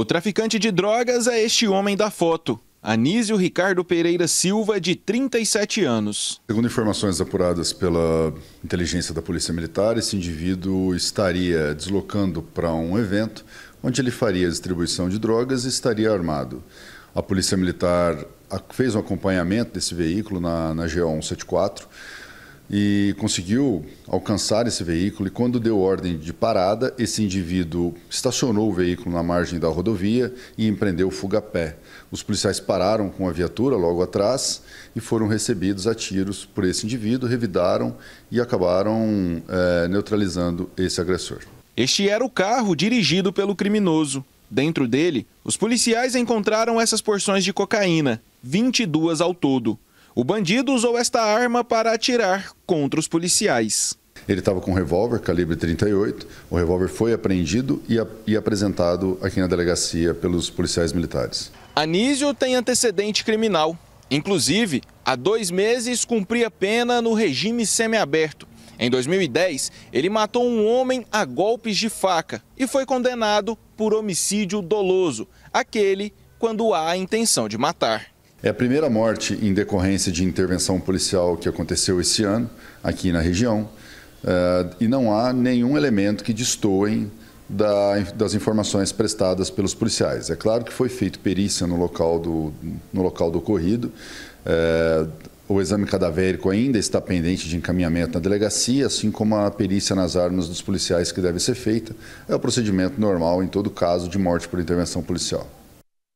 O traficante de drogas é este homem da foto, Anísio Ricardo Pereira Silva, de 37 anos. Segundo informações apuradas pela inteligência da Polícia Militar, esse indivíduo estaria deslocando para um evento onde ele faria a distribuição de drogas e estaria armado. A Polícia Militar fez um acompanhamento desse veículo na, na GO 174 e conseguiu alcançar esse veículo. E quando deu ordem de parada, esse indivíduo estacionou o veículo na margem da rodovia e empreendeu fuga a pé. Os policiais pararam com a viatura logo atrás e foram recebidos a tiros por esse indivíduo, revidaram e acabaram é, neutralizando esse agressor. Este era o carro dirigido pelo criminoso. Dentro dele, os policiais encontraram essas porções de cocaína, 22 ao todo. O bandido usou esta arma para atirar contra os policiais. Ele estava com um revólver calibre 38. O revólver foi apreendido e, e, apresentado aqui na delegacia pelos policiais militares. Anísio tem antecedente criminal. Inclusive, há dois meses cumpria pena no regime semiaberto. Em 2010, ele matou um homem a golpes de faca e foi condenado por homicídio doloso, aquele quando há a intenção de matar. É a primeira morte em decorrência de intervenção policial que aconteceu esse ano aqui na região eh, e não há nenhum elemento que destoem das informações prestadas pelos policiais. É claro que foi feito perícia no local do, no local do ocorrido. Eh, o exame cadavérico ainda está pendente de encaminhamento na delegacia, assim como a perícia nas armas dos policiais que deve ser feita. É o procedimento normal em todo caso de morte por intervenção policial.